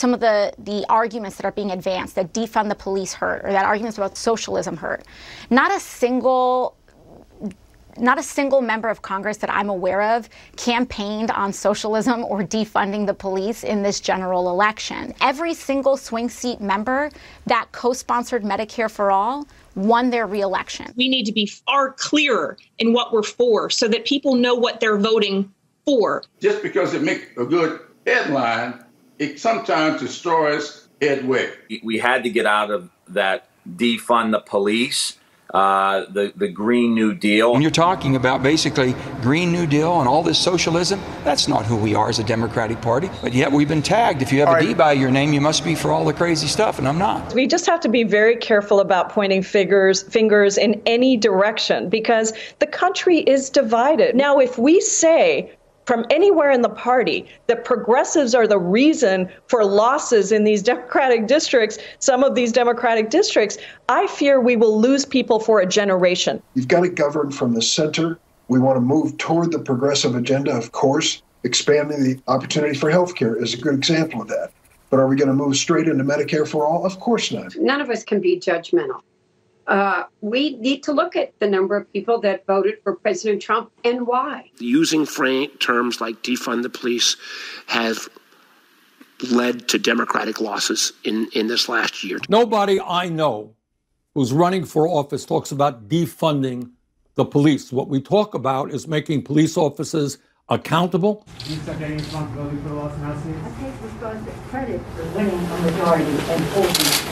some of the, the arguments that are being advanced that defund the police hurt or that arguments about socialism hurt. Not a single not a single member of Congress that I'm aware of campaigned on socialism or defunding the police in this general election. Every single swing seat member that co sponsored Medicare for All won their reelection. We need to be far clearer in what we're for so that people know what they're voting for. Just because it makes a good headline it sometimes destroys Edwick. We had to get out of that defund the police. Uh, the, the Green New Deal. When you're talking about basically Green New Deal and all this socialism, that's not who we are as a Democratic Party. But yet we've been tagged. If you have all a right. D by your name, you must be for all the crazy stuff, and I'm not. We just have to be very careful about pointing figures, fingers in any direction because the country is divided. Now, if we say from anywhere in the party that progressives are the reason for losses in these Democratic districts, some of these Democratic districts, I fear we will lose people for a generation. You've got to govern from the center. We want to move toward the progressive agenda, of course. Expanding the opportunity for health care is a good example of that. But are we going to move straight into Medicare for all? Of course not. None of us can be judgmental. Uh, we need to look at the number of people that voted for President Trump and why. Using terms like defund the police have led to Democratic losses in, in this last year. Nobody I know who's running for office talks about defunding the police. What we talk about is making police officers accountable. You accept any responsibility for the loss in House seats? I take responsibility credit for winning a majority and holding